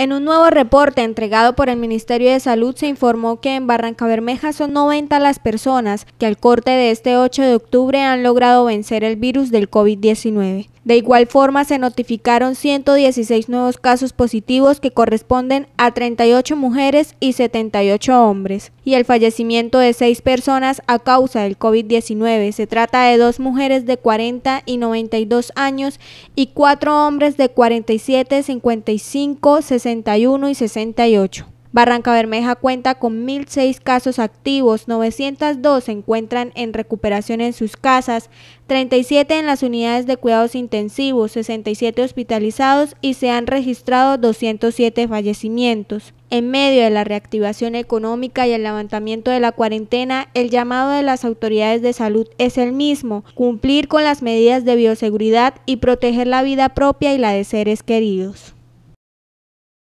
En un nuevo reporte entregado por el Ministerio de Salud se informó que en Barranca Bermeja son 90 las personas que al corte de este 8 de octubre han logrado vencer el virus del COVID-19. De igual forma se notificaron 116 nuevos casos positivos que corresponden a 38 mujeres y 78 hombres y el fallecimiento de 6 personas a causa del COVID-19. Se trata de dos mujeres de 40 y 92 años y cuatro hombres de 47, 55, 60 61 y 68. Barranca Bermeja cuenta con 1.006 casos activos, 902 se encuentran en recuperación en sus casas, 37 en las unidades de cuidados intensivos, 67 hospitalizados y se han registrado 207 fallecimientos. En medio de la reactivación económica y el levantamiento de la cuarentena, el llamado de las autoridades de salud es el mismo, cumplir con las medidas de bioseguridad y proteger la vida propia y la de seres queridos.